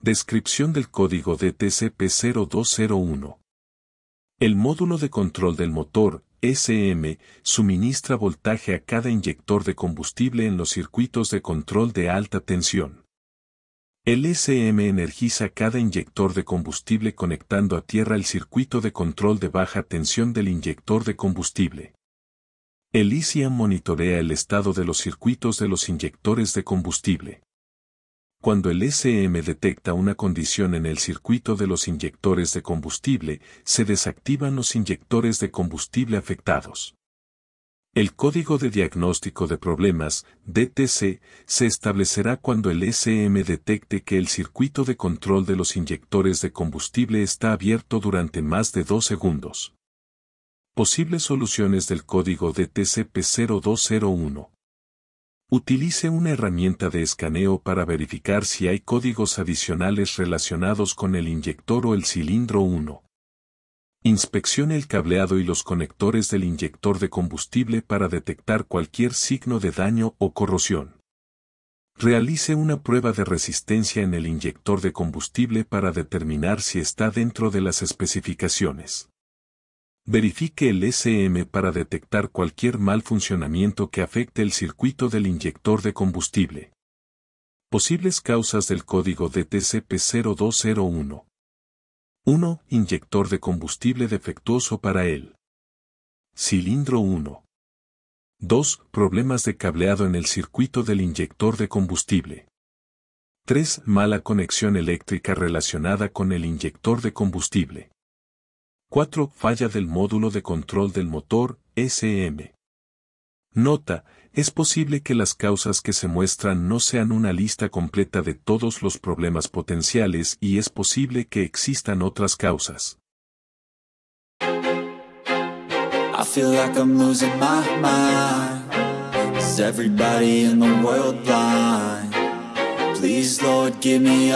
Descripción del código de TCP-0201 El módulo de control del motor, SM, suministra voltaje a cada inyector de combustible en los circuitos de control de alta tensión. El SM energiza cada inyector de combustible conectando a tierra el circuito de control de baja tensión del inyector de combustible. El monitorea el estado de los circuitos de los inyectores de combustible. Cuando el SM detecta una condición en el circuito de los inyectores de combustible, se desactivan los inyectores de combustible afectados. El Código de Diagnóstico de Problemas, DTC, se establecerá cuando el SM detecte que el circuito de control de los inyectores de combustible está abierto durante más de dos segundos. Posibles soluciones del código DTC P0201. Utilice una herramienta de escaneo para verificar si hay códigos adicionales relacionados con el inyector o el cilindro 1. Inspeccione el cableado y los conectores del inyector de combustible para detectar cualquier signo de daño o corrosión. Realice una prueba de resistencia en el inyector de combustible para determinar si está dentro de las especificaciones. Verifique el SM para detectar cualquier mal funcionamiento que afecte el circuito del inyector de combustible. Posibles causas del código DTCP0201. 1. Inyector de combustible defectuoso para él. cilindro 1. 2. Problemas de cableado en el circuito del inyector de combustible. 3. Mala conexión eléctrica relacionada con el inyector de combustible. 4. Falla del módulo de control del motor, SM. Nota, es posible que las causas que se muestran no sean una lista completa de todos los problemas potenciales y es posible que existan otras causas. Please, give